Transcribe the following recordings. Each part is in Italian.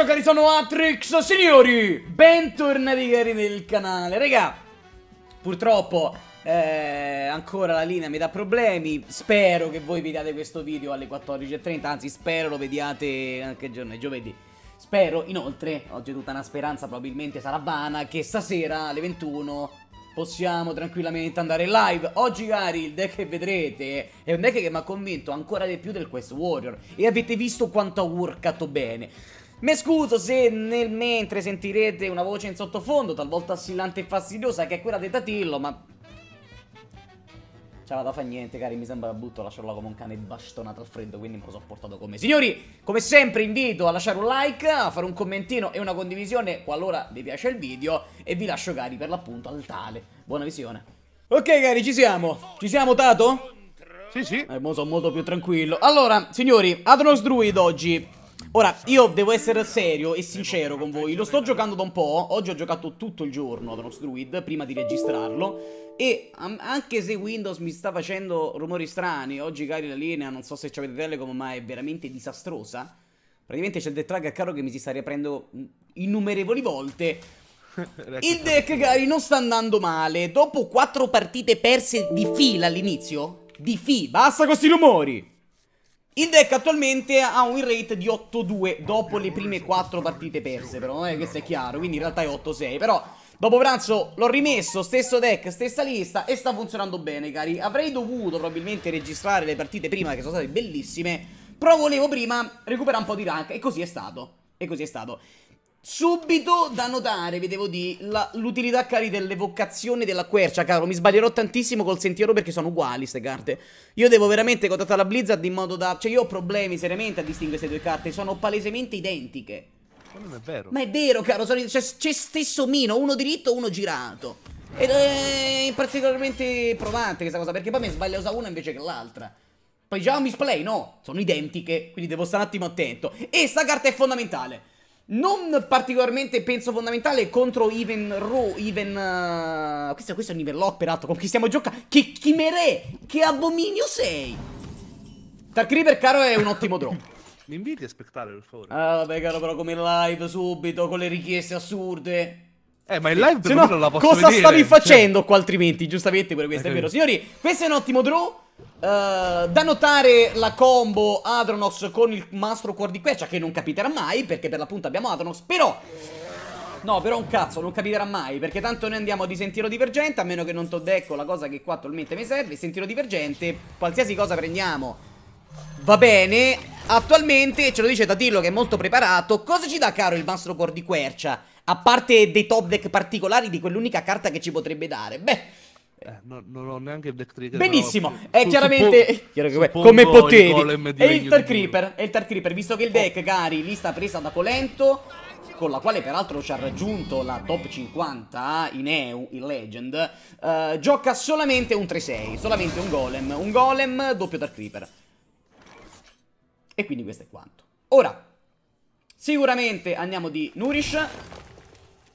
ciao cari sono Atrix, signori! Bentornati cari nel canale, raga! Purtroppo eh, ancora la linea mi dà problemi, spero che voi vediate questo video alle 14.30, anzi spero lo vediate anche giorno, giovedì. Spero inoltre, oggi è tutta una speranza, probabilmente sarà vana, che stasera alle 21 possiamo tranquillamente andare in live. Oggi, cari, il deck che vedrete è un deck che mi ha convinto ancora di più del Quest Warrior. E avete visto quanto ha workato bene. Mi scuso se nel mentre sentirete una voce in sottofondo, talvolta assillante e fastidiosa, che è quella di Tatillo, ma... Ce la da fa niente, cari, mi sembra brutto lasciarla come un cane bastonato al freddo, quindi me lo so portato con me. Signori, come sempre invito a lasciare un like, a fare un commentino e una condivisione qualora vi piace il video e vi lascio, cari, per l'appunto al tale. Buona visione. Ok, cari, ci siamo. Ci siamo, Tato? Sì, sì. Eh, mo sono molto più tranquillo. Allora, signori, Adronos Druid oggi Ora, io devo essere serio e sincero con voi, lo sto giocando da un po', oggi ho giocato tutto il giorno Adrox Druid, prima di registrarlo, e anche se Windows mi sta facendo rumori strani, oggi cari la linea, non so se ci avete telecom, ma è veramente disastrosa, praticamente c'è il detrag a caro che mi si sta riaprendo mm, innumerevoli volte, il deck, cari, non sta andando male. Dopo quattro partite perse di fila all'inizio, di fila, basta con questi rumori. Il deck attualmente ha un rate di 8-2 dopo le prime 4 partite perse, però non è questo è chiaro, quindi in realtà è 8-6, però dopo pranzo l'ho rimesso, stesso deck, stessa lista e sta funzionando bene, cari. Avrei dovuto probabilmente registrare le partite prima che sono state bellissime, però volevo prima recuperare un po' di rank e così è stato. E così è stato. Subito da notare, vi devo dire, l'utilità cari dell'evocazione della quercia, caro, mi sbaglierò tantissimo col sentiero perché sono uguali queste carte. Io devo veramente contattare la Blizzard in modo da... Cioè io ho problemi seriamente a distinguere queste due carte, sono palesemente identiche. Ma non è vero. Ma è vero, caro, sono... Cioè, c'è, cioè, stesso mino, uno diritto, e uno girato. Ed è particolarmente provante questa cosa, perché poi mi sbaglio a usare una invece che l'altra. Poi già un misplay, no, sono identiche, quindi devo stare un attimo attento. E sta carta è fondamentale non particolarmente penso fondamentale contro Even Ro, Even... Uh, questo, questo, è un Even Lock peraltro con chi stiamo giocando Che chimere, che abominio sei Dark Reaper caro è un ottimo drop Mi inviti a aspettare per favore Ah vabbè caro però come live subito con le richieste assurde eh, ma il live per no, non la posso cosa vedere. Cosa stavi cioè. facendo cioè... qua altrimenti? Giustamente per questo, eh, è vero. Eh. Signori, questo è un ottimo draw. Uh, da notare la combo Adronos con il mastro cuor di quercia che non capiterà mai perché per l'appunto abbiamo Adronos, però No però un cazzo non capiterà mai perché tanto noi andiamo di sentiero divergente a meno che non ti decco la cosa che qua attualmente mi serve Sentiero divergente qualsiasi cosa prendiamo va bene Attualmente ce lo dice Tatillo che è molto preparato Cosa ci dà caro il mastro cuor di quercia? A parte dei top deck particolari di quell'unica carta che ci potrebbe dare Beh eh, no, non ho neanche il deck trigger. Benissimo, è chiaramente suppo- come potevi. È il Tar Creeper, è il Tar Creeper, visto che il deck oh. Gary lista presa da Colento, con la quale peraltro ci ha raggiunto la top 50 in EU, in Legend, uh, gioca solamente un 3-6, solamente un golem, un golem doppio Tar Creeper. E quindi questo è quanto. Ora, sicuramente andiamo di Nourish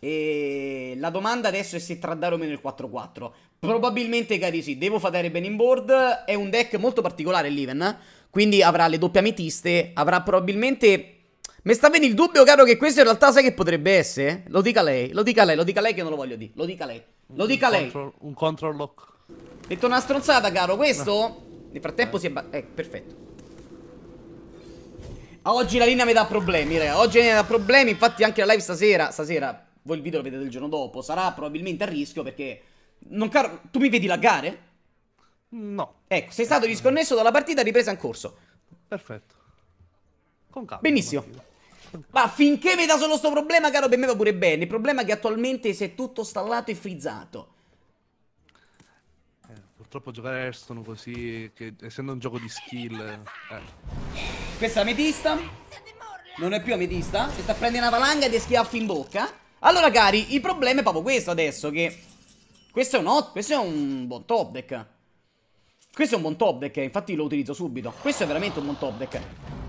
e ehm, la domanda adesso è se traddare o meno il 4-4. Probabilmente, cari, sì. Devo fare bene in board. È un deck molto particolare, l'Even. Quindi avrà le doppie ametiste. Avrà probabilmente... Mi sta venendo il dubbio, caro, che questo in realtà sai che potrebbe essere? Lo dica lei, lo dica lei, lo dica lei che non lo voglio dire. Lo dica lei. Lo dica un lei. Control, un control lock. Detto una stronzata, caro, questo... No. Nel frattempo eh. si è... Eh, perfetto. Oggi la linea mi dà problemi, raga. Oggi mi dà problemi, infatti anche la live stasera... Stasera, voi il video lo vedete il giorno dopo, sarà probabilmente a rischio perché... Non caro, tu mi vedi laggare? No. Ecco, sei stato disconnesso dalla partita ripresa in corso. Perfetto. Con calma. Benissimo. Ma finché veda solo sto problema, caro, per me va pure bene. Il problema è che attualmente si è tutto stallato e frizzato. Eh, purtroppo giocare a Airstone così, che, essendo un gioco di skill... Eh. Questa è ametista. Non è più ametista. Si sta prendendo una valanga e ti schiaffi in bocca. Allora, cari, il problema è proprio questo adesso, che... Questo è un, questo è un buon top deck. Questo è un buon top deck, infatti lo utilizzo subito. Questo è veramente un buon top deck.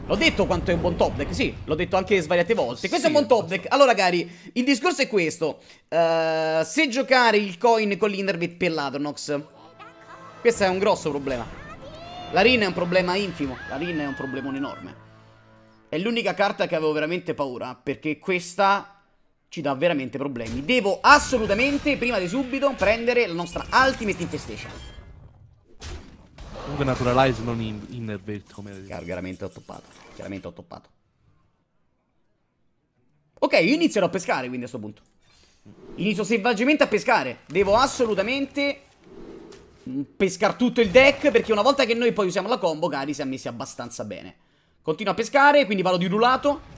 L'ho detto quanto è un buon top deck, sì, l'ho detto anche svariate volte. Questo sì, è un buon top deck. Allora, cari, il discorso è questo. Uh, se giocare il coin con l'innerbit per l'Adronox, questo è un grosso problema. La Rin è un problema infimo, la Rin è un problemone enorme. È l'unica carta che avevo veramente paura, perché questa ci dà veramente problemi. Devo assolutamente, prima di subito, prendere la nostra Ultimate Infestation. Comunque Naturalize non in Innervate come... Chiaramente ho toppato, chiaramente ho toppato. Ok, io inizierò a pescare quindi a questo punto. Inizio selvaggiamente a pescare. Devo assolutamente mm, pescare tutto il deck perché una volta che noi poi usiamo la combo, cari, si è messi abbastanza bene. Continuo a pescare, quindi vado di rulato.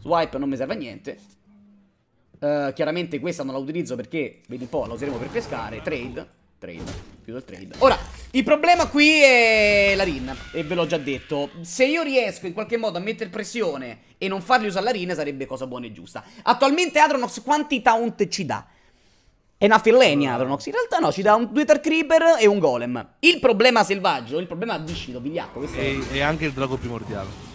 Swipe non mi serve a niente. Eh, chiaramente questa non la utilizzo perché, vedi un po', la useremo per pescare. Trade. Trade. Chiudo il trade. Ora, il problema qui è la RIN. E ve l'ho già detto. Se io riesco in qualche modo a mettere pressione e non fargli usare la RIN sarebbe cosa buona e giusta. Attualmente Adronox quanti taunt ci dà? È una fillenia Adronox. In realtà no, ci dà un Twitter Creeper e un Golem. Il problema selvaggio, il problema viscido, vigliacco. E, è... e anche il drago primordiale.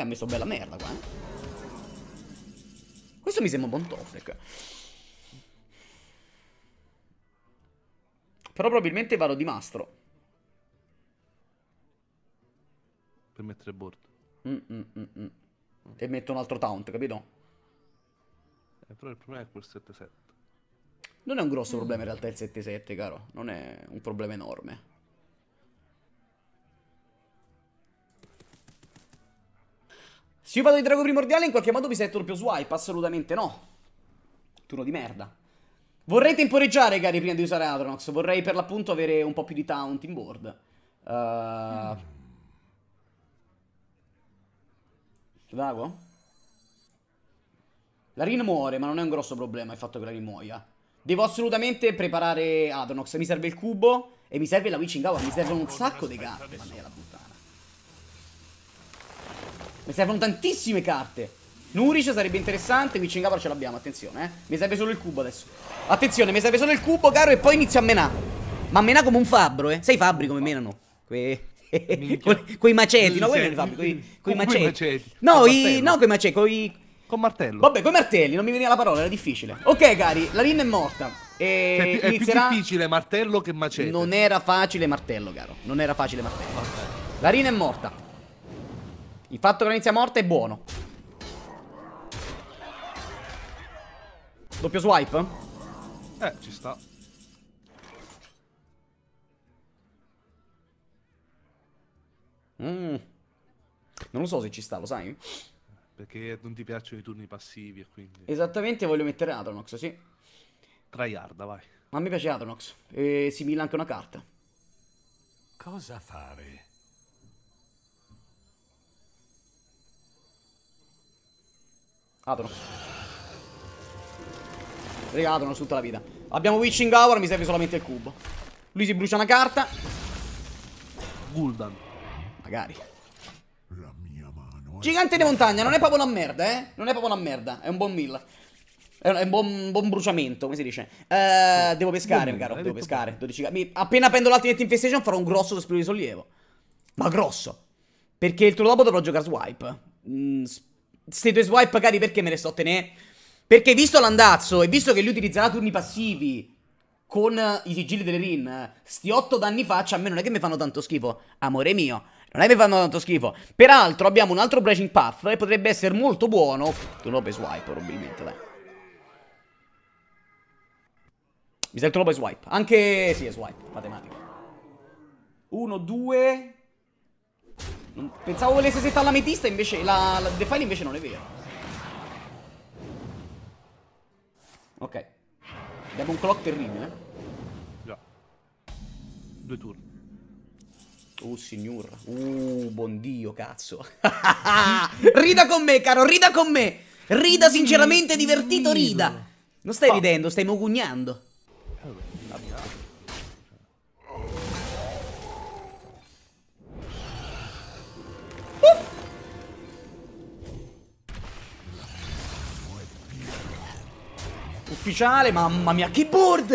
Beh, ha messo bella merda qua, eh. Questo mi sembra un buon Tofrek. Però probabilmente vado di Mastro. Per mettere board. Mm, mm, mm, mm. e metto un altro taunt, capito? Eh, però il problema è quel 7-7. Non è un grosso problema in realtà il 7-7, caro. Non è un problema enorme. Se io vado di drago primordiale in qualche modo mi sento il swipe? Assolutamente no. Turno di merda. Vorrei temporeggiare, cari, prima di usare Adronox. Vorrei per l'appunto avere un po' più di taunt in board. Uh... Mm. Drago? La Rin muore, ma non è un grosso problema il fatto che la Rin muoia. Devo assolutamente preparare Adronox. Mi serve il cubo e mi serve la Witching Hour. Mi servono un sacco di carte. Ma la puttana. Mi servono tantissime carte. Nurish sarebbe interessante, Witching Hour ce l'abbiamo, attenzione, eh. Mi serve solo il cubo adesso. Attenzione, mi serve solo il cubo, caro, e poi inizio a menà. Ma menà come un fabbro, eh. Sei fabbri come menano. Que... Quei maceti, no? Quelli fabbri, coi, coi maceti. maceti. No, i... no, coi maceti, coi... Con martello. Vabbè, con martelli, non mi veniva la parola, era difficile. Ok, cari, la linea è morta. E cioè, è inizierà... più difficile martello che macete. Non era facile martello, caro. Non era facile martello. Okay. La rina è morta. Il fatto che non inizia morte è buono. Doppio swipe? Eh, ci sta. Mm. Non lo so se ci sta, lo sai? Perché non ti piacciono i turni passivi, e quindi... Esattamente, voglio mettere Atronox, sì. Tryharda, vai. Ma mi piace Atronox. E simila anche una carta. Cosa fare? Adono. Raga, Adono tutta la vita. Abbiamo Witching Hour, mi serve solamente il cubo. Lui si brucia una carta. Guldan. Magari. Gigante di montagna, non è proprio una merda, eh? Non è proprio una merda, è un buon mill. È un buon, buon, bruciamento, come si dice? Eh, devo pescare, caro, devo pescare. 12... Mi... Appena prendo l'ultimate infestation farò un grosso sospiro di sollievo. Ma grosso. Perché il turno dopo dovrò giocare swipe. Mm, queste due swipe magari perché me ne sto tenendo? Perché visto l'andazzo e visto che lui utilizzerà turni passivi con i sigilli delle rin, sti otto danni faccia, a me non è che mi fanno tanto schifo, amore mio. Non è che mi fanno tanto schifo. Peraltro abbiamo un altro Breaching Path e potrebbe essere molto buono. Tu lo swipe probabilmente, dai. Mi sa il che tu e swipe. Anche, sì, è swipe, matematica. 1, 2, non... Pensavo volesse settare la metista, invece la, la defile invece non è vera. Ok. Abbiamo un clock terribile, eh? Già. Due turni. Oh signor, uh, buon dio, cazzo. rida con me, caro, rida con me. Rida sinceramente, divertito, rida. Non stai ridendo, stai mogugnando. ufficiale, mamma mia, keyboard!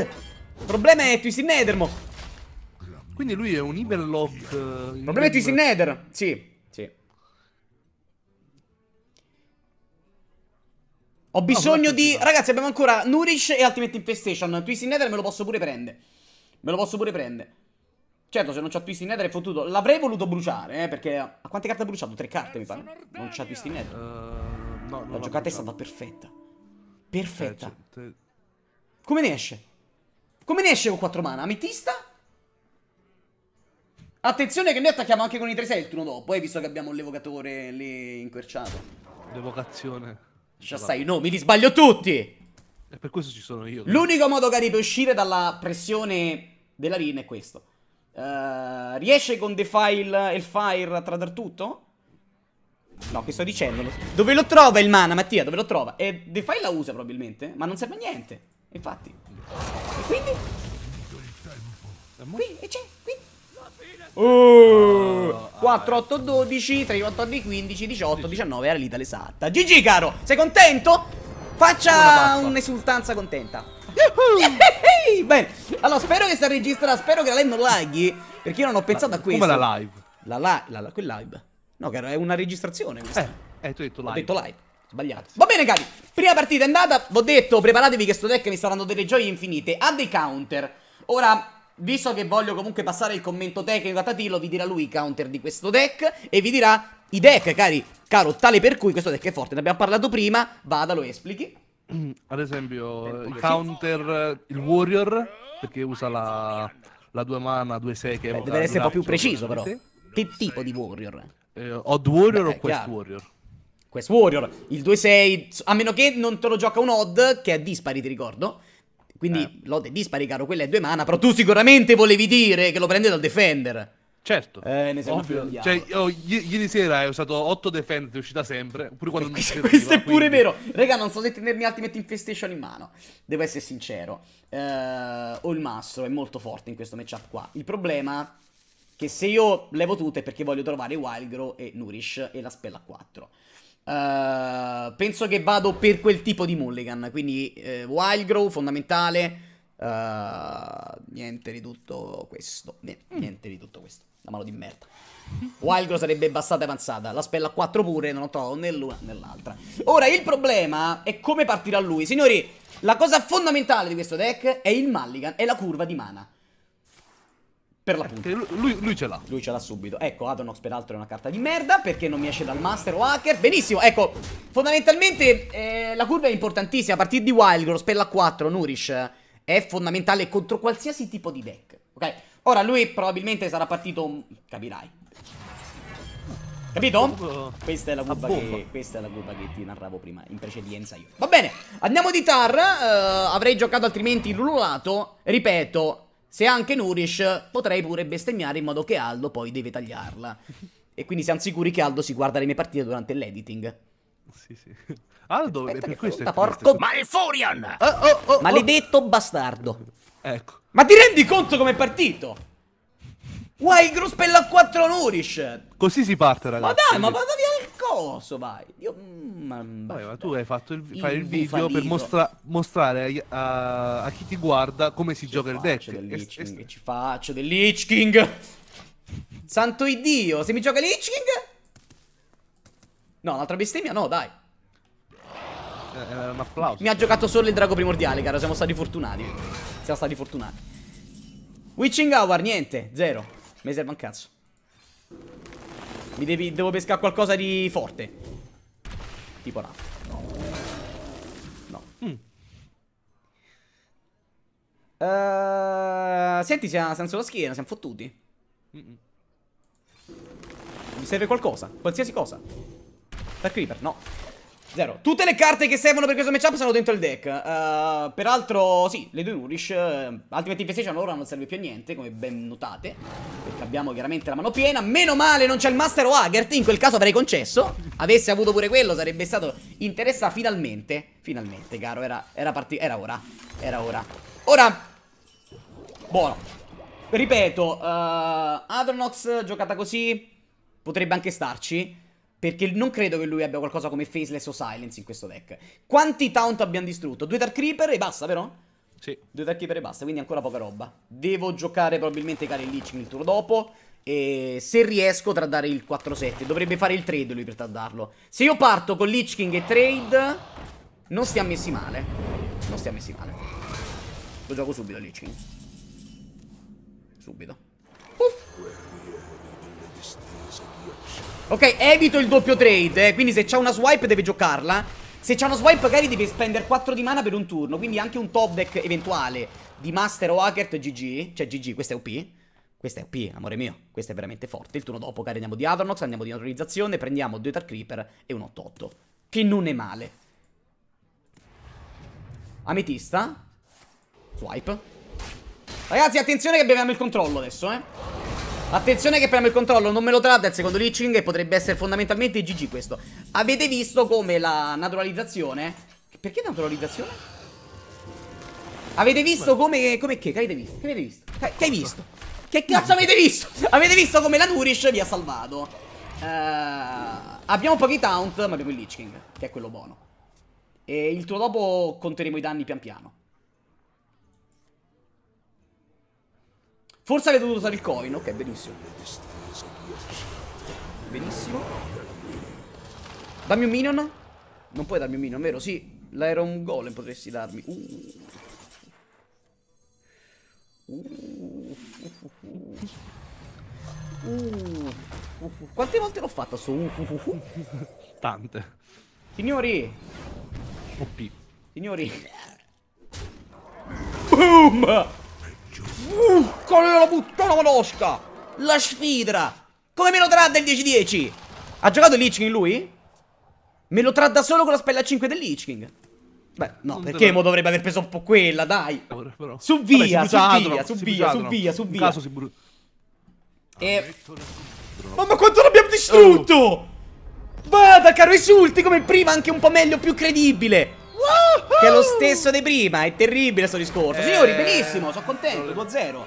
Il problema è Twisted Nethermo. Quindi lui è un Iberlock Uh, eh, Il problema è Twisted Nether, sì. sì. Ho bisogno no, di... Ragazzi, abbiamo ancora Nourish e Ultimate Infestation. Twisted Nether me lo posso pure prendere. Me lo posso pure prendere. Certo, se non c'ha Twist in Nether è fottuto. L'avrei voluto bruciare, eh, perché... A quante carte ha bruciato? Tre carte, mi pare. Non c'ha Twist in Nether. Uh, no, La giocata è stata perfetta. Perfetta. Eh, cioè, Come ne esce? Come ne esce con 4 mana? Ametista? Attenzione che noi attacchiamo anche con i 3-6 il turno dopo, eh, visto che abbiamo l'evocatore lì inquerciato. L'evocazione. Già sai, no, mi li sbaglio tutti! E per questo ci sono io. L'unico modo che per uscire dalla pressione della Rin è questo. Uh, riesce con Defile e Fire a tradar tutto? No, che sto dicendo? Dove lo trova il mana, Mattia? Dove lo trova? Eh, e Defy la usa probabilmente, ma non serve a niente. Infatti. E quindi? Qui, e c'è, qui. Uh, 4, 8, 12, 3, 14, 15, 18, 19, era l'Italia esatta. GG, caro, sei contento? Faccia un'esultanza contenta. Bene, allora spero che sta registrando, spero che la live non laghi, perché io non ho pensato a questo. Come la live? La live, la, la, quel live. No, che è una registrazione questa. Eh, eh tu hai detto live. Ho detto live. Sbagliato. Va bene, cari. Prima partita è andata. V'ho detto, preparatevi che sto deck mi sta dando delle gioie infinite. Ha dei counter. Ora, visto che voglio comunque passare il commento tecnico a Tatilo, vi dirà lui i counter di questo deck e vi dirà i deck, cari. Caro, tale per cui questo deck è forte. Ne abbiamo parlato prima. Vada, lo esplichi. Ad esempio, eh, il counter, eh, il warrior, perché usa la, la due mana, due 6 deve essere un po' più preciso, però. Che tipo di warrior? Eh, Odd Warrior Beh, o Quest chiaro. Warrior? Quest Warrior, il 2-6, a meno che non te lo gioca un odd, che è dispari, ti ricordo. Quindi eh. l'odd è dispari, caro, quella è due mana, però tu sicuramente volevi dire che lo prende dal defender. Certo, eh, ne ovvio. Cioè, io, oh, ieri sera hai usato 8 defend, è uscita sempre. Pure quando non questo, questo è pure quindi. vero. Raga, non so se tenermi Ultimate Infestation in mano. Devo essere sincero. Uh, eh, ho il mastro, è molto forte in questo matchup qua. Il problema che se io levo tutte perché voglio trovare Wildgrow e Nourish e la spella 4. Uh, eh, penso che vado per quel tipo di mulligan, quindi eh, Wildgrow fondamentale. Uh, niente di tutto questo. Niente, mm. niente di tutto questo. La mano di merda. Wildgrow sarebbe bastata e avanzata. La spella 4 pure, non ho trovato né l'una né l'altra. Ora, il problema è come partirà lui. Signori, la cosa fondamentale di questo deck è il mulligan È la curva di mana. Per la eh, l'appunto. Lui, lui ce l'ha. Lui ce l'ha subito. Ecco, Adonox peraltro è una carta di merda perché non mi esce dal Master o Hacker. Benissimo, ecco, fondamentalmente eh, la curva è importantissima. A partire di Wildgross per a 4, Nourish eh, è fondamentale contro qualsiasi tipo di deck. Ok? Ora lui probabilmente sarà partito... Capirai. Capito? Boh. Questa è la curva che, questa è la curva che ti narravo prima, in precedenza io. Va bene, andiamo di Tar. Uh, avrei giocato altrimenti l'ululato. Ripeto, se anche Nourish, potrei pure bestemmiare in modo che Aldo poi deve tagliarla. e quindi siamo sicuri che Aldo si guarda le mie partite durante l'editing. Sì, sì. Aldo, Aspetta, per questo frutta, è porco... Ma il Furian! Oh, oh, oh, oh, Maledetto bastardo. Ecco. Ma ti rendi conto com'è partito? Guai, Grospella 4 Nourish! Così si parte, ragazzi. Ma dai, ma vada via coso vai. Io, mm, Vabbè, ma tu hai fatto il, il, il video per mostra, mostrare a, a, chi ti guarda come si ci gioca il deck. E, e... Ci faccio del Lich King. Santo Iddio, se mi gioca Lich King... No, un'altra bestemmia no, dai. Eh, un applauso. Mi ha cioè. giocato solo il drago primordiale, caro. Siamo stati fortunati. Siamo stati fortunati. Witching Hour, niente. Zero. Mi serve un cazzo. Mi devi, devo pescare qualcosa di forte. Tipo raft. No. No. Mm. Uh, senti, siamo senza la schiena, siamo fottuti. Mm -mm. Mi serve qualcosa, qualsiasi cosa. Per creeper, no. Zero. Tutte le carte che servono per questo matchup sono dentro il deck. Uh, peraltro, sì, le due Nourish. Uh, Ultimate Infestation ora non serve più a niente, come ben notate. Perché abbiamo chiaramente la mano piena. Meno male non c'è il Master Wagert. In quel caso avrei concesso. Avesse avuto pure quello, sarebbe stato interessa finalmente. Finalmente, caro. Era, era, era ora. Era ora. Ora. Buono. Ripeto, uh, Adronox giocata così. Potrebbe anche starci. Perché non credo che lui abbia qualcosa come Faceless o Silence in questo deck. Quanti Taunt abbiamo distrutto? Due Dark Creeper e basta, vero? Sì. Due Dark Creeper e basta, quindi ancora poca roba. Devo giocare probabilmente Karen Lich il turno dopo. E se riesco tradare il 4-7 Dovrebbe fare il trade lui per tradarlo Se io parto con Lich King e trade Non stiamo messi male Non stiamo messi male Lo gioco subito Lich King Subito Uff. Ok, evito il doppio trade, eh, quindi se c'è una swipe deve giocarla. Se c'è uno swipe magari devi spendere 4 di mana per un turno, quindi anche un top deck eventuale di Master o Hackert GG, cioè GG, questa è OP. Questa è OP, amore mio, questa è veramente forte. Il turno dopo magari andiamo di Avernox, andiamo di naturalizzazione, prendiamo due Tar Creeper e un 8-8, che non è male. Ametista. Swipe. Ragazzi, attenzione che abbiamo il controllo adesso, eh. Attenzione che premo il controllo, non me lo tratta il secondo leeching e potrebbe essere fondamentalmente GG questo. Avete visto come la naturalizzazione... Perché naturalizzazione? Avete visto come... come che? Che avete visto? Che avete visto? Che hai visto? Che cazzo avete visto? Avete visto come la Nourish vi ha salvato? Uh, abbiamo pochi taunt, ma abbiamo il Lich King, che è quello buono. E il tuo dopo conteremo i danni pian piano. Forse avete dovuto usare il coin. Ok, benissimo. Benissimo. Dammi un minion. Non puoi darmi un minion, vero? Sì. L'Aeron Golem potresti darmi. Uh. Uh. Uh. uh. Quante volte l'ho fatta su? Uh, uh, uh, uh. Tante. Signori. OP. Signori. Boom! Uh, Urca la puttana manosca! La sfidra! Come me lo tradda il 10-10? Ha giocato il Lich King lui? Me lo tradda solo con la spella 5 del Lich King. Beh, no, non perché mo dovrebbe aver preso un po' quella, dai. Però. Su via, Vabbè, su, via su via, su via, su via, su via. E... Ah, Mamma quanto l'abbiamo distrutto! Oh. Vada, caro, esulti come prima, anche un po' meglio, più credibile. Che è lo stesso di prima, è terribile sto discorso. Eh, Signori, benissimo, sono contento, 2-0.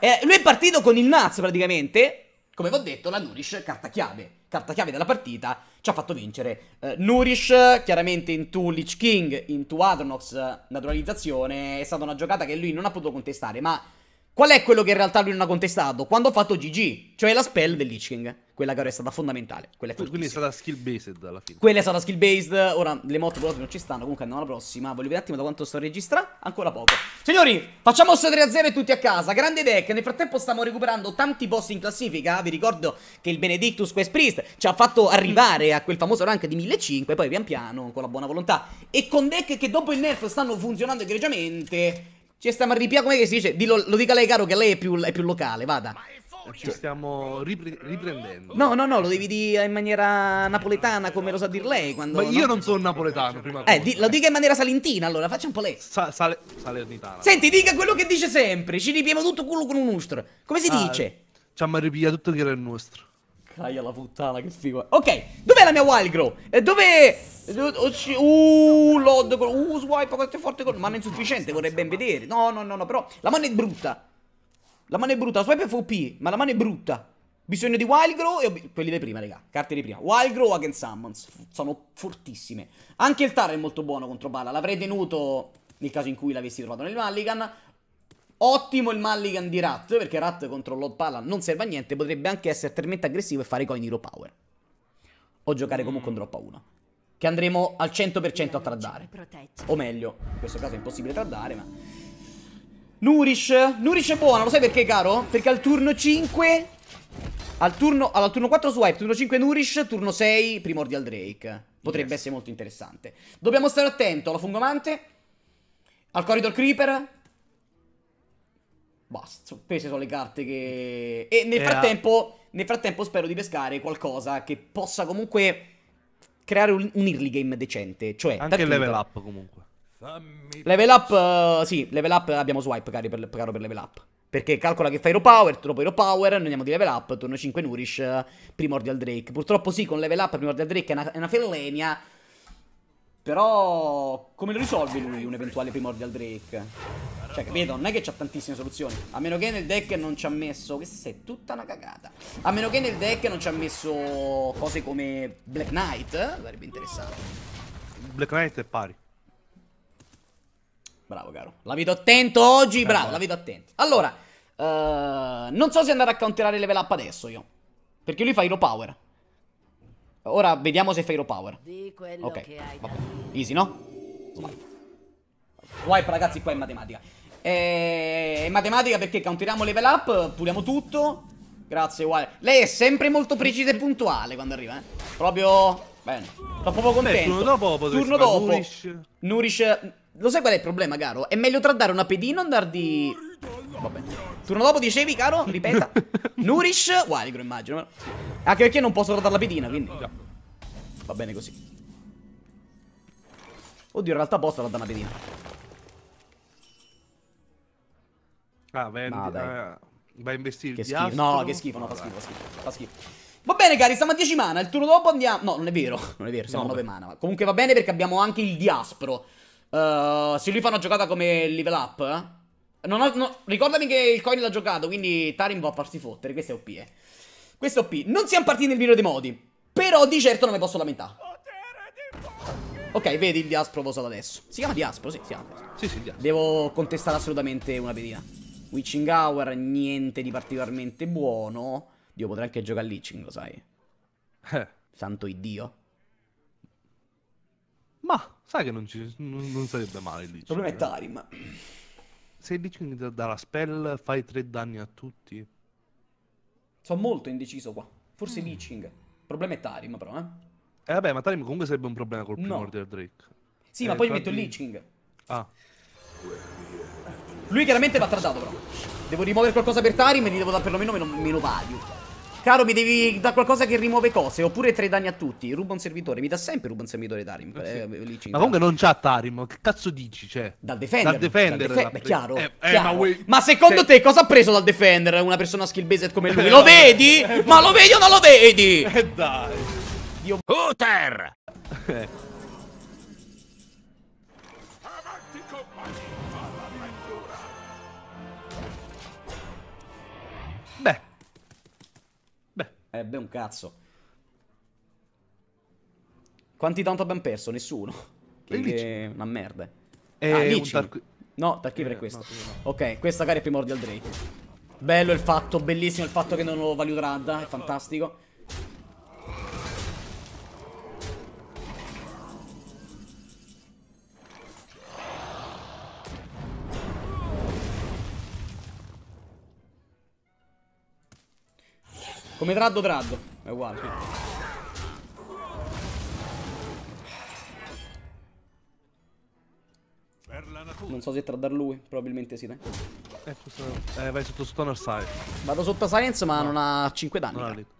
Eh, lui è partito con il Naz praticamente. Come vi ho detto, la Nourish carta chiave. Carta chiave della partita ci ha fatto vincere. Eh, Nurish, chiaramente into Lich King, into Adronox, eh, naturalizzazione. È stata una giocata che lui non ha potuto contestare, ma... Qual è quello che in realtà lui non ha contestato? Quando ha fatto GG, cioè la spell del Lich King quella che è stata fondamentale. Quella è, quella è stata skill based alla fine. Quella è stata skill based. Ora le moto prossime non ci stanno. Comunque andiamo alla prossima. Voglio vedere un attimo da quanto sto registrando. Ancora poco. Signori, facciamo il 3-0 e tutti a casa. Grande deck. Nel frattempo stiamo recuperando tanti posti in classifica. Vi ricordo che il Benedictus Quest Priest ci ha fatto mm. arrivare a quel famoso rank di 1500. Poi pian piano, con la buona volontà e con deck che dopo il nerf stanno funzionando egregiamente. Ci stiamo a ripia, come si dice? Dilo, lo dica lei, caro, che lei è più, è più locale, vada. Ci cioè, stiamo ripre- riprendendo. No, no, no, lo devi dire in maniera napoletana come lo sa dir lei. Quando, Ma no? io non sono napoletano, prima Eh, di- lo dica in maniera salentina allora, faccia un po' lei. Sa- sale- salernitana. Senti, dica quello che dice sempre. Ci ripiamo tutto culo con un ustro. Come si Ah, dice? Ci ha ripiglia tutto che era il nostro. Caia la puttana, che figo. Ok, dov'è la mia wild grow? Eh, dove... Eh, do- oh, ci- Uh, lod, uh, swipe, questo è forte, col- mano insufficiente, vorrei ben vedere. No, no, no, no, però la mano è brutta. La mano è brutta, la swipe FOP, ma la mano è brutta. Bisogno di Wild Grow e quelli di prima, raga. Carte di prima. Wild Wildgrow against Summons. Sono fortissime. Anche il Tar è molto buono contro Bala. L'avrei tenuto nel caso in cui l'avessi trovato nel Mulligan. Ottimo il Mulligan di Rat, perché Rat contro Lord Pala non serve a niente. Potrebbe anche essere talmente aggressivo e fare coin hero power. O giocare mm. comunque un drop a 1. Che andremo al 100% a tradare. O meglio, in questo caso è impossibile tradare, ma... Nourish Nourish è buona, lo sai perché caro? Perché al turno 5 Al turno, al turno 4 swipe, turno 5 Nourish turno 6 Primordial Drake Potrebbe yes. essere molto interessante Dobbiamo stare attento alla fungomante Al corridor creeper Basta, queste sono le carte che... E nel eh, frattempo, ah. nel frattempo spero di pescare qualcosa che possa comunque creare un, un early game decente. Cioè, anche il level up comunque. Level up, uh, sì, level up abbiamo swipe, cari, per, caro, per level up. Perché calcola che fai Hero Power, dopo Hero Power, noi andiamo di level up, turno 5 Nourish, uh, Primordial Drake. Purtroppo sì, con level up Primordial Drake è una, è una fellenia, però come lo risolvi lui un eventuale Primordial Drake? Cioè, capito? Non è che c'ha tantissime soluzioni. A meno che nel deck non ci ha messo... Questa è tutta una cagata. A meno che nel deck non ci ha messo cose come Black Knight, eh, sarebbe interessante. Black Knight è pari. Bravo, caro. La vedo attento oggi, eh, bravo, bravo. la vedo attento. Allora, uh, non so se andare a counterare level up adesso io. Perché lui fa hero power. Ora vediamo se fa hero power. Ok, easy, no? Wipe, ragazzi, qua è matematica. Eh, è matematica perché counteriamo level up, puliamo tutto. Grazie, Wipe. Lei è sempre molto precisa e puntuale quando arriva, eh. Proprio... Bene. Sono proprio contento. Beh, turno dopo. Turno dopo. Nourish. Nourish lo sai qual è il problema, caro? È meglio trattare una pedina o andare di... Vabbè. Turno dopo dicevi, caro? Ripeta. Nourish. Waligro, immagino. Anche perché non posso trattare la pedina, quindi... Va bene così. Oddio, in realtà posso trattare una pedina. Ah, vendi. Ma, eh, vai a investire che schifo. No, che schifo, no, fa schifo, fa schifo. Fa schifo. Va bene, cari, siamo a 10 mana. Il turno dopo andiamo. No, non è vero. Non è vero, siamo no, a 9 mana. Comunque va bene perché abbiamo anche il diaspro. Eh, se lui fa una giocata come level up, eh. non ho, no, ricordami che il coin l'ha giocato, quindi Tarim va a farsi fottere, questo è OP, eh. Questo è OP. Non siamo partiti nel video dei modi, però di certo non mi posso lamentare. Ok, vedi il diaspro solo adesso. Si chiama diaspro, sì, si chiama. Sì, sì, diaspro. Devo contestare assolutamente una pedina. Witching Hour, niente di particolarmente buono. Dio, potrei anche giocare a Leeching, lo sai. Eh. Santo iddio. Ma... Sai che non, ci, non, non sarebbe male il Lich. Il problema è eh? Tarim. Se il Lich dalla spell fai tre danni a tutti. Sono molto indeciso qua. Forse mm. Liching. Il problema è Tarim, però, eh. Eh vabbè, ma Tarim comunque sarebbe un problema col Primordial no. Drake. Sì, eh, ma poi infatti... metto il Liching. Ah. Lui chiaramente va trattato, però. Devo rimuovere qualcosa per Tarim e gli devo dare perlomeno meno, meno value. Caro, mi devi da qualcosa che rimuove cose. Oppure tre danni a tutti. Ruba un servitore. Mi dà sempre ruba un servitore Tarim. Eh, sì. Eh, ma comunque non c'ha Tarim. Che cazzo dici? Cioè, dal defender. Dal defender. Dal def chiaro. Eh, eh chiaro. Eh, ma, we... ma, secondo se... te cosa ha preso dal defender una persona skill based come lui? Eh, lo vedi? ma lo vedi o non lo vedi? Eh dai. Dio. Hooter! Beh, eh, beh, un cazzo. Quanti tanto abbiamo perso? Nessuno. Che, che una merda. Eh, ah, no, Tarquiver eh, è questo. No, ok, questa gara è Primordial Drake. Bello il fatto, bellissimo il fatto che non lo valuterà, è fantastico. Come traddo traddo. È uguale, sì. Non so se traddar lui, probabilmente sì, dai. Eh, eh, vai sotto Stoner side Vado sotto silence ma no. non ha 5 danni. Non ha lethal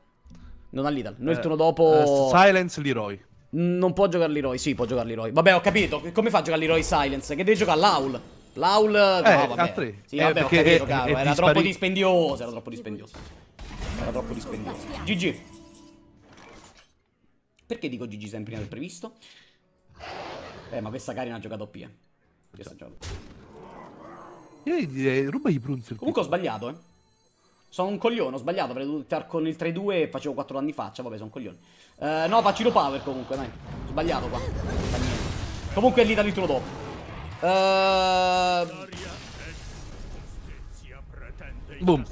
Non ha Lidl. Noi eh, il turno dopo. Eh, silence Leroy. Mm, non può giocare Leroy. Sì, può giocare Leroy. Vabbè, ho capito. Come fa a giocare Leroy Silence? Che deve giocare l'Aul. L'Aul. Eh, no, vabbè. A tre. Sì, eh, vabbè, ho capito, caro. Era dispari... troppo dispendioso. Era troppo dispendioso. Era troppo dispendioso. GG. Perché dico GG sempre prima del previsto? Eh, ma questa Karina ha giocato P, eh. Questa gioco. Io gli ruba gli Brunzel. Comunque ho sbagliato, eh. Sono un coglione, ho sbagliato, avrei dovuto stare con il 3-2 e facevo 4 danni faccia, vabbè sono un coglione. Eh, no, faccio lo power comunque, dai. Ho sbagliato qua. Comunque è lì da lì ritiro dopo. Ehm... Boom.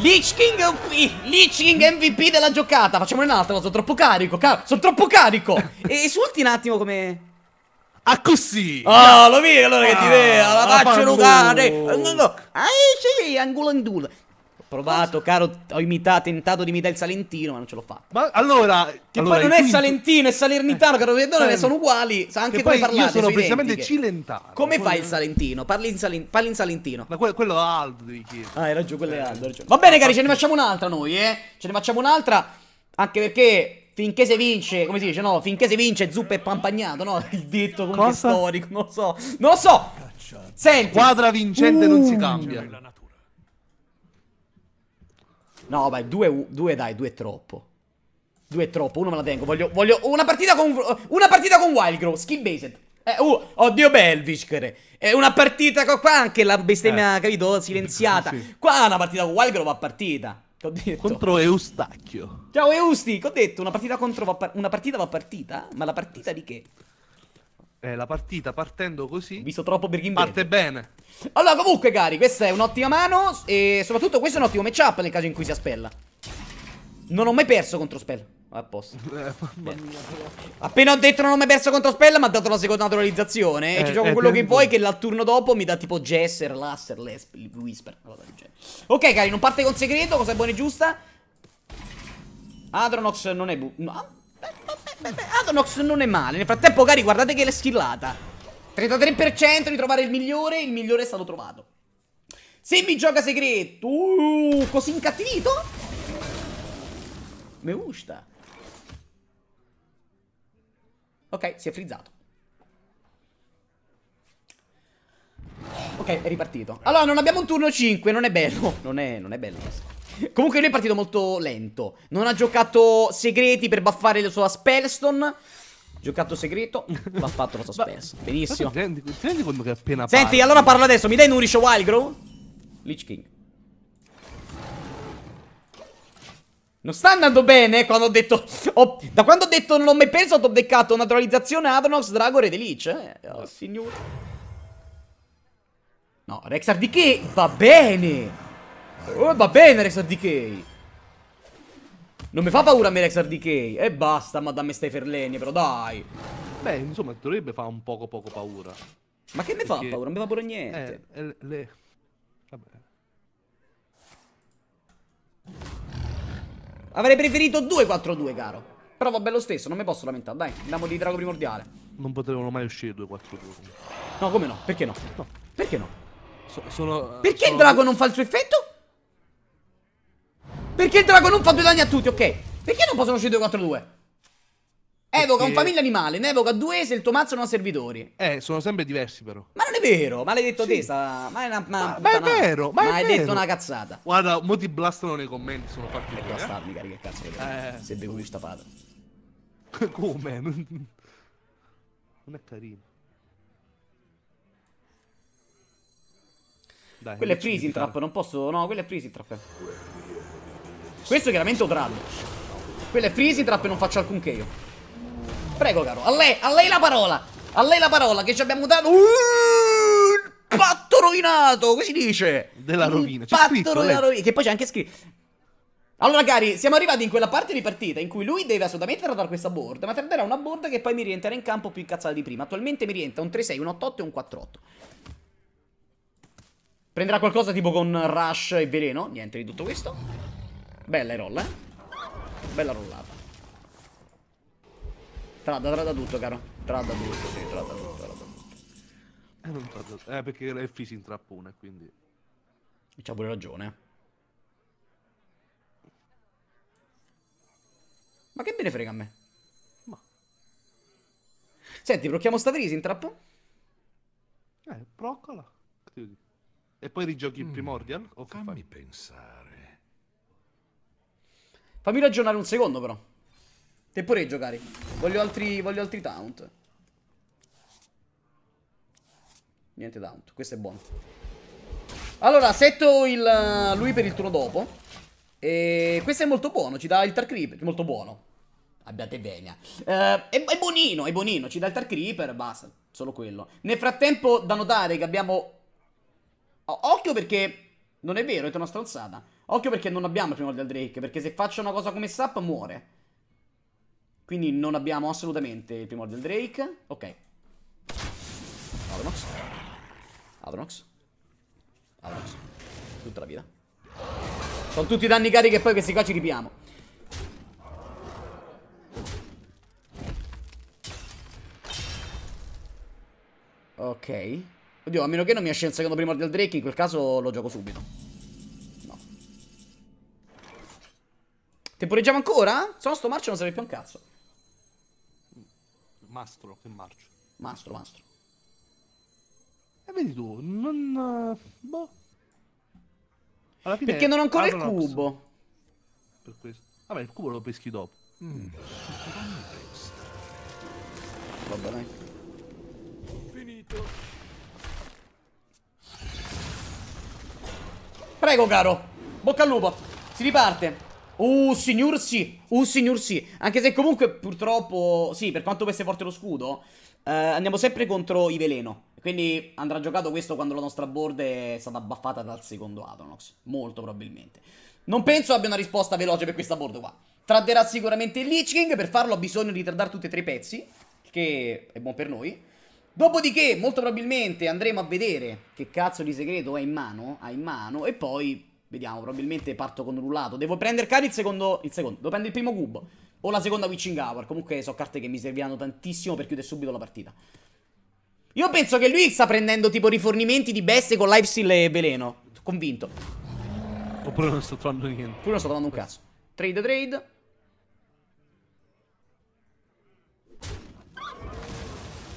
Lich King MVP Lich King MVP della giocata Facciamo un altro Sono troppo carico car Sono troppo carico E esulti un attimo come Ah così Oh lo vedi allora ah, che ti ah, vede La ah, faccia lucare No no Ah sì Angulandula provato, caro, ho imitato, tentato di imitare il Salentino, ma non ce l'ho fatta. Ma allora... Che allora, poi non è quindi... Salentino, è Salernitano, caro Verdone, eh. sono uguali, sa anche come parlate, Io sono precisamente identiche. Cilentano. Come quello... fai il Salentino? Parli in, salen... Parli in Salentino. Ma quello, quello è Aldo, devi chiedere. Ah, hai ragione, quello eh. è Aldo. Ragione. Va bene, cari, ce ne facciamo un'altra noi, eh. Ce ne facciamo un'altra, anche perché finché si vince, come si dice, no? Finché si vince zuppa e pampagnato, no? Il detto comunque storico, non lo so. Non lo so! Senti! Quadra vincente uh, non si uh. cambia. No, vai, due, due dai, due è troppo. Due è troppo, uno me la tengo. Voglio, voglio una partita con, una partita con Wildgrow, skill based. Eh, uh, oddio Belvisker. È una partita con qua anche la bestemmia, eh. capito, silenziata. Sì. Qua una partita con Wildgrow va partita. Contro Eustacchio. Ciao Eusti, che ho detto, una partita contro va, una partita va partita, ma la partita di che? Eh, la partita partendo così. visto troppo Breaking Bad. Parte bene. Allora, comunque, cari, questa è un'ottima mano. E soprattutto, questo è un ottimo matchup nel caso in cui si appella. Non ho mai perso contro Spell. A posto. Eh, Appena ho detto non ho mai perso contro Spell, mi ha dato la seconda naturalizzazione. Eh, e ci eh, gioco eh, quello tempo. che vuoi, che al turno dopo mi dà tipo Jesser, Lasser, Lesp, Whisper. Ok, cari, non parte con segreto. Cosa è buona e giusta? Adronox non è bu. No. Ah, beh, Adonox non è male. Nel frattempo, cari, guardate che l'è skillata 33% di trovare il migliore, il migliore è stato trovato. Se mi gioca segreto, uh, così incattivito? Me gusta. Ok, si è frizzato. Ok, è ripartito. Allora, non abbiamo un turno 5, non è bello. Non è, non è bello questo. Comunque lui è partito molto lento. Non ha giocato segreti per buffare la sua Spellstone. Giocato segreto, va fatto la sua Spellstone. Benissimo. Ti ti rendi conto che appena Senti, parli. allora parlo adesso. Mi dai Nurisho Wildgrow? Lich King. Non sta andando bene quando ho detto... Ho, da quando ho detto non l'ho mai preso ho beccato naturalizzazione Adronox, Drago, Re Lich. Eh, oh, signore. No, Rexar di che? Va bene. Eh, oh, va bene Rex DK. Non mi fa paura a me Rex Decay. E eh, basta, madame stai ferlegni, però dai. Beh, insomma, dovrebbe fare un poco poco paura. Ma che mi Perché... fa paura? Non mi fa paura niente. Eh, le... Vabbè. Avrei preferito 2-4-2, caro. Però va lo stesso, non mi posso lamentare. Dai, andiamo di drago primordiale. Non potevano mai uscire 2-4-2. No, come no? Perché no? no. Perché no? So, sono, Perché sono... il drago non fa il suo effetto? Perché il drago non fa due danni a tutti, ok Perché non possono uscire 2-4-2? Evoca un famiglia animale, ne evoca due se il tuo mazzo non ha servitori. Eh, sono sempre diversi però. Ma non è vero, ma l'hai detto sì. te, sta... ma è una... Ma, ma, ma è vero, ma, ma è hai vero. detto una cazzata. Guarda, mo ti blastano nei commenti, sono fatti eh, bene. Blastarmi, eh? cari, che cazzo. Eh. Se bevo questa pata. Come? Non è carino. Dai, quello è freezing trap, non posso... No, quello è freezing trap. Questo è chiaramente Odral. Quello è Freezy Trap e non faccio alcun KO. Prego, caro. A lei, a lei la parola. A lei la parola che ci abbiamo dato. Uh, patto rovinato, Come si dice. Della rovina. C'è Patto scritto, rovina, rovina. Che poi c'è anche scritto. Allora, cari, siamo arrivati in quella parte di partita in cui lui deve assolutamente tradare questa board, ma tenderà una board che poi mi rientrerà in campo più incazzata di prima. Attualmente mi rientra un 3-6, un 8-8 e un 4-8. Prenderà qualcosa tipo con Rush e Veleno, niente di tutto questo. Bella e rolla, eh. Bella rollata. Tradda, tradda tutto, caro. Tradda tutto, sì, tradda tutto, tradda tutto. Eh, non tradda... Eh, perché è fisi in trappone, quindi... C'ha pure ragione. Eh. Ma che me ne frega a me? Ma... Senti, blocchiamo sta freeze in trap? Eh, proccola. E poi rigiochi mm. il Primordial? O Fammi fai? pensare. Fammi ragionare un secondo però. Te pure giocare. Voglio altri, voglio altri taunt. Niente taunt, questo è buono. Allora, setto il, eh, lui per il turno dopo. E questo è molto buono, ci dà il Tar Creeper, molto buono. Abbiate venia. Eh, è, è buonino, è buonino, ci dà il Tar Creeper, basta, solo quello. Nel frattempo da notare che abbiamo... Oh, occhio perché non è vero, è una stronzata. Occhio perché non abbiamo il primordial Drake, perché se faccio una cosa come Sap muore. Quindi non abbiamo assolutamente il primordial Drake. Ok. Adronox. Adronox. Adronox. Tutta la vita. Sono tutti i danni cari che poi questi qua ci ripiamo. Ok. Oddio, a meno che non mi esce il secondo primordial Drake, in quel caso lo gioco subito. Temporeggiamo ancora? Se no sto marcio non sarebbe più un cazzo. Mastro, che marcio. Mastro, mastro. E eh, vedi tu, non... Eh, boh. Alla fine Perché non ho ancora il cubo. Per questo. Vabbè, il cubo lo peschi dopo. Mm. Vabbè, dai. Finito. Prego, caro. Bocca al lupo. Si riparte. Uh, signor sì, uh, signor sì. Anche se comunque purtroppo, sì, per quanto queste è forte lo scudo, eh, andiamo sempre contro i veleno. Quindi andrà giocato questo quando la nostra board è stata buffata dal secondo Adonox. Molto probabilmente. Non penso abbia una risposta veloce per questa board qua. Tradderà sicuramente il Lich King. Per farlo ha bisogno di tradare tutti e tre i pezzi. Che è buon per noi. Dopodiché, molto probabilmente, andremo a vedere che cazzo di segreto ha in mano. Ha in mano. E poi Vediamo, probabilmente parto con rullato. Devo prendere cari il secondo... Il secondo. Devo prendere il primo cubo. O la seconda witching hour. Comunque sono carte che mi serviranno tantissimo per chiudere subito la partita. Io penso che lui sta prendendo tipo rifornimenti di bestie con lifesteal e veleno. Convinto. Oppure non sto trovando niente. Oppure non sto trovando un cazzo. Trade, trade.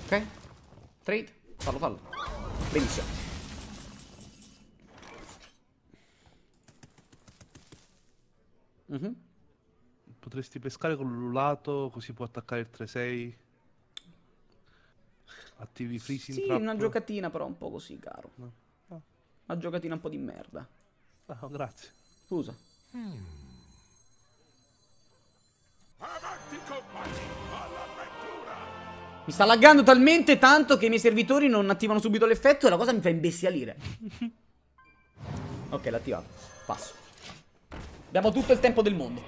Ok. Trade. Fallo, fallo. Benissimo. Mm-hmm. Potresti pescare con l'ulato, così può attaccare il 3-6. Attivi freezing sì, trap. una giocatina però un po' così, caro. No. No. Ah. Una giocatina un po' di merda. No, ah, grazie. Scusa. Mm. Mi sta laggando talmente tanto che i miei servitori non attivano subito l'effetto e la cosa mi fa imbestialire. ok, l'ha attivato. Passo. Abbiamo tutto il tempo del mondo.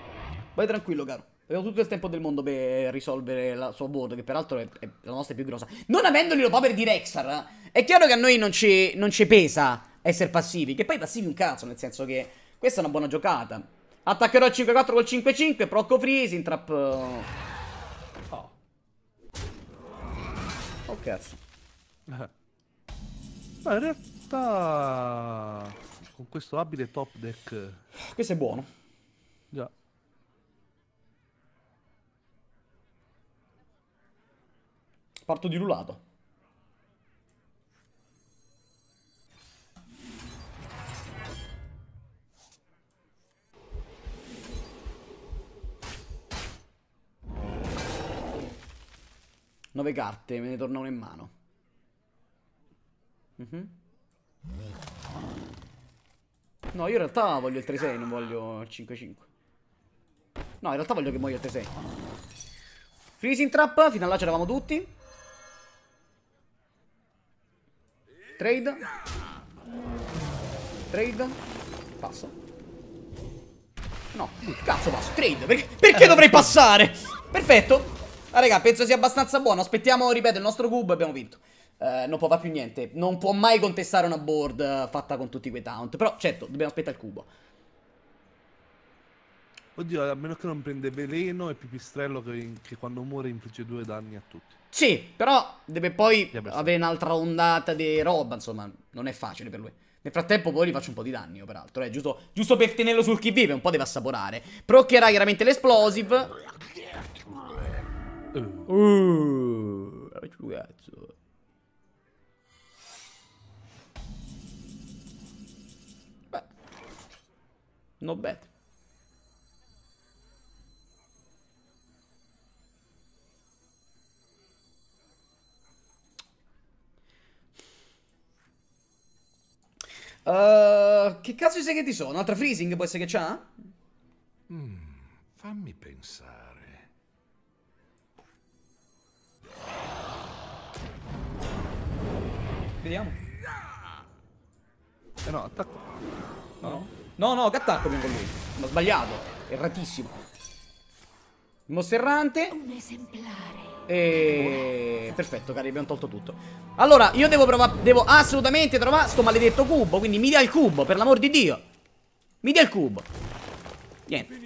Vai tranquillo, caro. Abbiamo tutto il tempo del mondo per risolvere la sua board, che peraltro è, è la nostra più grossa. Non avendo le poveri di Rexar, eh. è chiaro che a noi non ci, non ci pesa essere passivi. Che poi passivi un cazzo, nel senso che questa è una buona giocata. Attaccherò il 5-4 col 5-5, procco freeze, intrap... Oh. Oh cazzo. Ma in realtà con questo abile top deck. Questo è buono. Già. Parto di rulato. Nove carte, me ne torna una in mano. Mhm. Mm No, io in realtà voglio il 3-6, non voglio il 5-5. No, in realtà voglio che muoia il 3-6. Freezing trap, fino a là c'eravamo tutti. Trade. Trade. Passo. No, cazzo passo. Trade. Perché, perché dovrei passare? Perfetto. Ah, raga, penso sia abbastanza buono. Aspettiamo, ripeto, il nostro cubo e Abbiamo vinto. Eh, non può fare più niente. Non può mai contestare una board eh, fatta con tutti quei taunt. Però, certo, dobbiamo aspettare il cubo. Oddio, a meno che non prende veleno e pipistrello che, che quando muore infligge due danni a tutti. Sì, però deve poi avere un'altra ondata di roba, insomma, non è facile per lui. Nel frattempo poi gli faccio un po' di danni io peraltro, eh, giusto, giusto per tenerlo sul chi vive, un po' deve assaporare. Proccherà chiaramente l'esplosive. Uh, uh avete uh, cazzo. No bet. Uh, che cazzo di segreti sono? Un'altra freezing può essere che c'ha? Mm, fammi pensare. Vediamo. Eh no, attacco. No. no. No, no, che attacco abbiamo con lui? Ho sbagliato. Erratissimo. Il mosterrante. Un esemplare. E... Perfetto, cari, abbiamo tolto tutto. Allora, io devo provare. Devo assolutamente trovare sto maledetto cubo. Quindi mi dia il cubo, per l'amor di Dio. Mi dia il cubo. Niente.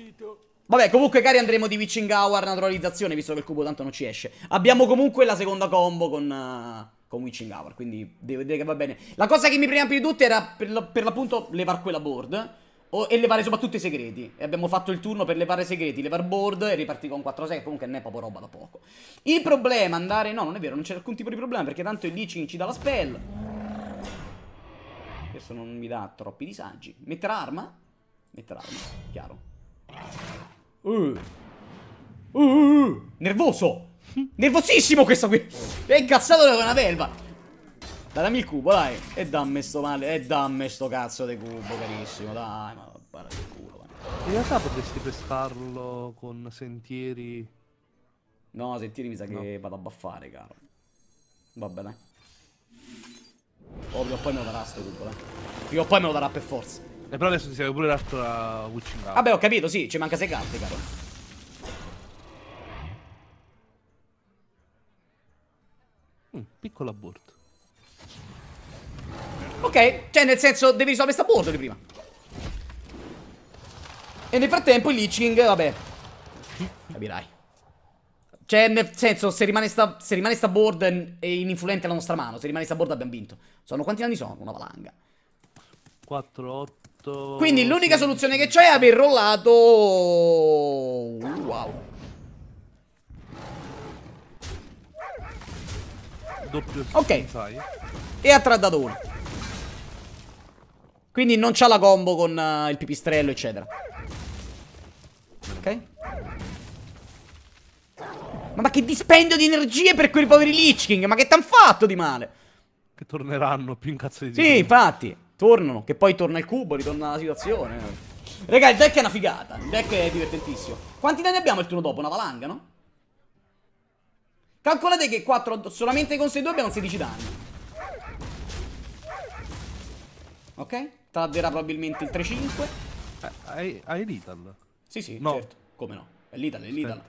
Vabbè, comunque, cari, andremo di Witching Hour naturalizzazione, visto che il cubo tanto non ci esce. Abbiamo comunque la seconda combo con. Uh, con Witching Hour, quindi devo dire che va bene. La cosa che mi premeva più di tutte era per l'appunto levar quella board o, e levare soprattutto i segreti. E abbiamo fatto il turno per levare i segreti, levar board e ripartire con 4 6. Comunque ne è proprio roba da poco. Il problema andare... No, non è vero, non c'è alcun tipo di problema perché tanto il Lich ci dà la spell. Questo non mi dà troppi disagi. Metterà arma? Metterà arma, chiaro. Uh. Uh, uh, uh. Nervoso! Nervosissimo questo qui! È incazzato da una belva! Datemi il cubo, dai. E dammi sto male. E dammi sto cazzo di cubo, carissimo. Dai, ma guarda che culo. In realtà potresti pestarlo con sentieri. No, sentieri mi sa no. che vado a baffare, caro. Va bene. Oh, prima o poi me lo darà sto cubo, dai. Prima o poi me lo darà per forza. E però adesso ti serve pure l'altro witching out. Vabbè, ho capito, sì, ci manca sei carte, caro. Mm, piccolo aborto. Ok, cioè nel senso devi risolvere sta porta di prima. E nel frattempo il leeching, vabbè. Capirai. Cioè, nel senso, se rimane sta, se rimane sta board è ininfluente alla nostra mano. Se rimane sta board abbiamo vinto. Sono quanti anni sono? Una valanga. 4, 8... Quindi l'unica soluzione che c'è è aver rollato... Wow. ok. E ha traddato uno. Quindi non c'ha la combo con uh, il pipistrello, eccetera. Ok. Ma, ma, che dispendio di energie per quei poveri Lich King? Ma che t'han fatto di male? Che torneranno più in cazzo di Sì, tempo. infatti. Tornano. Che poi torna il cubo, ritorna la situazione. Raga, il deck è una figata. Il deck è divertentissimo. Quanti danni abbiamo il turno dopo? Una valanga, no? Calcolate che 4 solamente con 6-2 abbiamo 16 danni. Ok? Traderà probabilmente il 3-5. Eh, hai, hai l'Ital? Sì, sì, no. certo. Come no? È l'Ital, è l'Ital.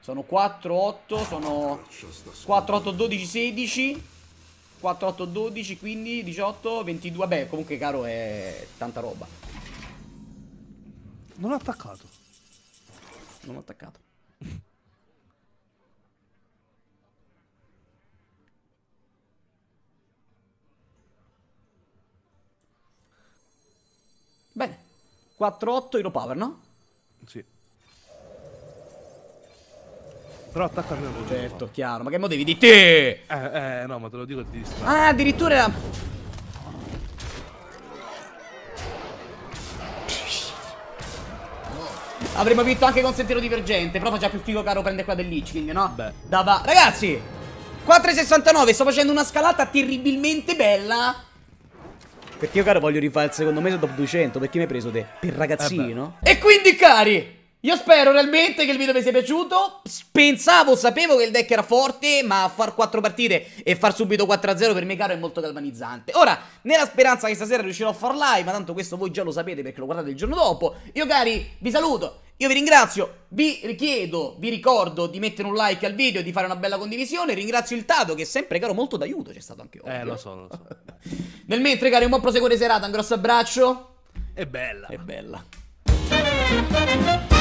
Sono 4, 8, sono 4, 8, 12, 16. 4, 8, 12, 15, 18, 22. Beh, comunque, caro, è tanta roba. Non ha attaccato. Non ho attaccato. 4-8 Hero Power, no? Sì. Però attacca meno veloce. Certo, chiaro. Ma che mo devi di te? Eh, eh, no, ma te lo dico di distratto. Ah, addirittura... Avremmo vinto anche con Sentiero Divergente Però fa già più figo caro prende qua del Lich King, no? Beh Dava Ragazzi 4,69 Sto facendo una scalata terribilmente bella perché io, caro, voglio rifare il secondo mese dopo 200. Perché mi hai preso te? Per ragazzino. Eh e quindi, cari, io spero realmente che il video vi sia piaciuto. Pensavo, sapevo che il deck era forte, ma far 4 partite e far subito 4-0 per me, caro, è molto galvanizzante. Ora, nella speranza che stasera riuscirò a far live, ma tanto questo voi già lo sapete perché lo guardate il giorno dopo. Io, cari, vi saluto io vi ringrazio, vi richiedo, vi ricordo di mettere un like al video, di fare una bella condivisione. Ringrazio il Tato che è sempre, caro, molto d'aiuto c'è stato anche eh, oggi. Eh, lo so, lo so. Nel mentre, cari, un buon proseguo di serata, un grosso abbraccio. È bella. È bella.